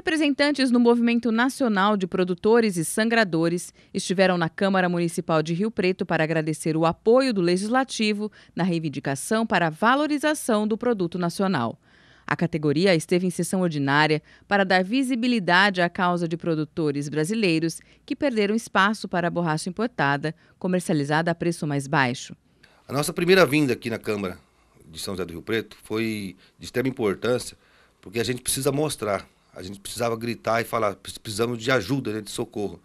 Representantes do Movimento Nacional de Produtores e Sangradores estiveram na Câmara Municipal de Rio Preto para agradecer o apoio do Legislativo na reivindicação para a valorização do produto nacional. A categoria esteve em sessão ordinária para dar visibilidade à causa de produtores brasileiros que perderam espaço para a borracha importada, comercializada a preço mais baixo. A nossa primeira vinda aqui na Câmara de São José do Rio Preto foi de extrema importância, porque a gente precisa mostrar a gente precisava gritar e falar, precisamos de ajuda, né, de socorro.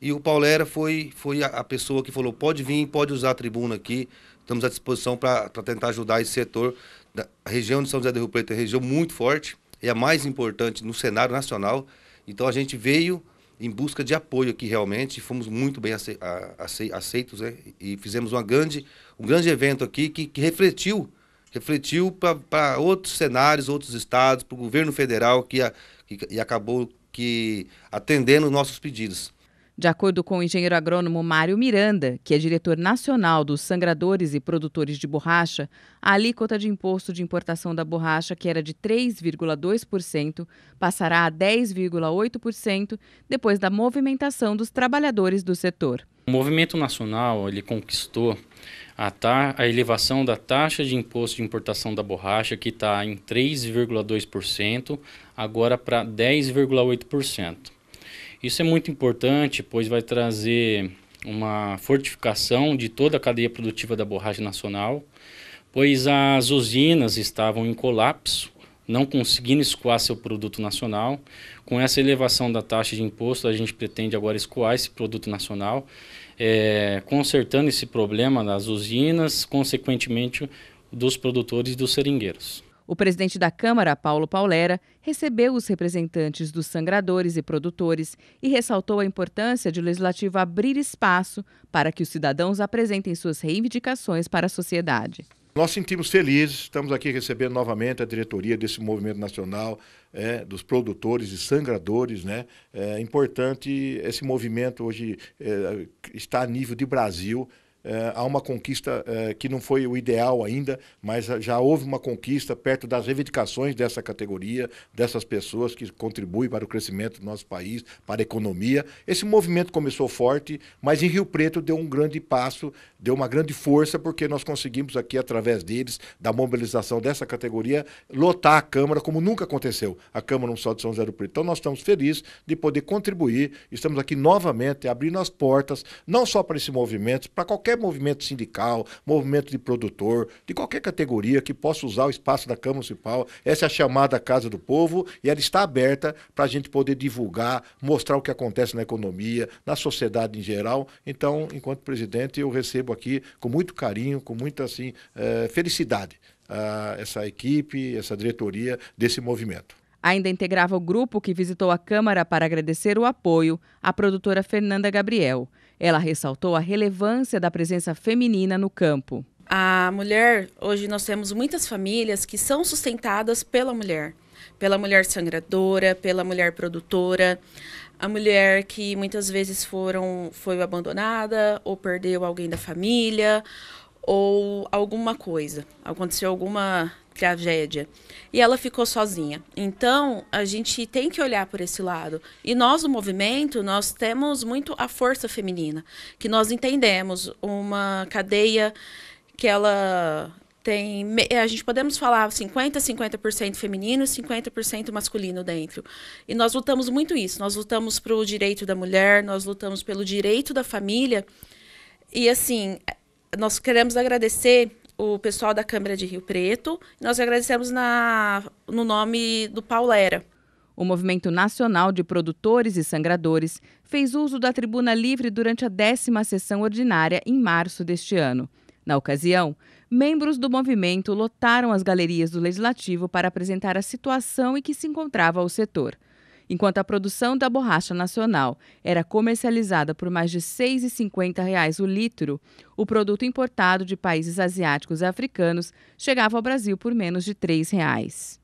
E o Paulera foi, foi a pessoa que falou, pode vir, pode usar a tribuna aqui, estamos à disposição para tentar ajudar esse setor. Da, a região de São José do Rio Preto é região muito forte, é a mais importante no cenário nacional. Então a gente veio em busca de apoio aqui realmente, fomos muito bem aceitos né? e fizemos uma grande, um grande evento aqui que, que refletiu refletiu para outros cenários, outros estados, para o governo federal que, a, que, e acabou que atendendo nossos pedidos. De acordo com o engenheiro agrônomo Mário Miranda, que é diretor nacional dos sangradores e produtores de borracha, a alíquota de imposto de importação da borracha, que era de 3,2%, passará a 10,8% depois da movimentação dos trabalhadores do setor. O movimento nacional ele conquistou a, a elevação da taxa de imposto de importação da borracha, que está em 3,2%, agora para 10,8%. Isso é muito importante, pois vai trazer uma fortificação de toda a cadeia produtiva da borracha nacional, pois as usinas estavam em colapso, não conseguindo escoar seu produto nacional. Com essa elevação da taxa de imposto, a gente pretende agora escoar esse produto nacional, é, consertando esse problema das usinas, consequentemente dos produtores e dos seringueiros. O presidente da Câmara, Paulo Paulera, recebeu os representantes dos sangradores e produtores e ressaltou a importância de o legislativo abrir espaço para que os cidadãos apresentem suas reivindicações para a sociedade. Nós sentimos felizes, estamos aqui recebendo novamente a diretoria desse movimento nacional, é, dos produtores e sangradores. Né? É importante, esse movimento hoje é, está a nível de Brasil, eh, há uma conquista eh, que não foi o ideal ainda, mas já houve uma conquista perto das reivindicações dessa categoria, dessas pessoas que contribuem para o crescimento do nosso país, para a economia. Esse movimento começou forte, mas em Rio Preto deu um grande passo, deu uma grande força, porque nós conseguimos aqui, através deles, da mobilização dessa categoria, lotar a Câmara como nunca aconteceu, a Câmara só de São José do Preto. Então nós estamos felizes de poder contribuir, estamos aqui novamente abrindo as portas, não só para esse movimento, para qualquer qualquer movimento sindical, movimento de produtor, de qualquer categoria que possa usar o espaço da Câmara Municipal. Essa é a chamada Casa do Povo e ela está aberta para a gente poder divulgar, mostrar o que acontece na economia, na sociedade em geral. Então, enquanto presidente, eu recebo aqui com muito carinho, com muita assim, eh, felicidade ah, essa equipe, essa diretoria desse movimento. Ainda integrava o grupo que visitou a Câmara para agradecer o apoio à produtora Fernanda Gabriel. Ela ressaltou a relevância da presença feminina no campo. A mulher, hoje nós temos muitas famílias que são sustentadas pela mulher, pela mulher sangradora, pela mulher produtora, a mulher que muitas vezes foram foi abandonada ou perdeu alguém da família ou alguma coisa, aconteceu alguma tragédia. E ela ficou sozinha. Então, a gente tem que olhar por esse lado. E nós, no movimento, nós temos muito a força feminina, que nós entendemos uma cadeia que ela tem, a gente podemos falar 50 50% feminino e 50% masculino dentro. E nós lutamos muito isso, nós lutamos pelo direito da mulher, nós lutamos pelo direito da família. E assim, nós queremos agradecer o pessoal da Câmara de Rio Preto. Nós agradecemos na, no nome do Paulera. O Movimento Nacional de Produtores e Sangradores fez uso da tribuna livre durante a décima sessão ordinária em março deste ano. Na ocasião, membros do movimento lotaram as galerias do Legislativo para apresentar a situação em que se encontrava o setor enquanto a produção da borracha nacional era comercializada por mais de R$ 6,50 o litro, o produto importado de países asiáticos e africanos chegava ao Brasil por menos de R$ 3. Reais.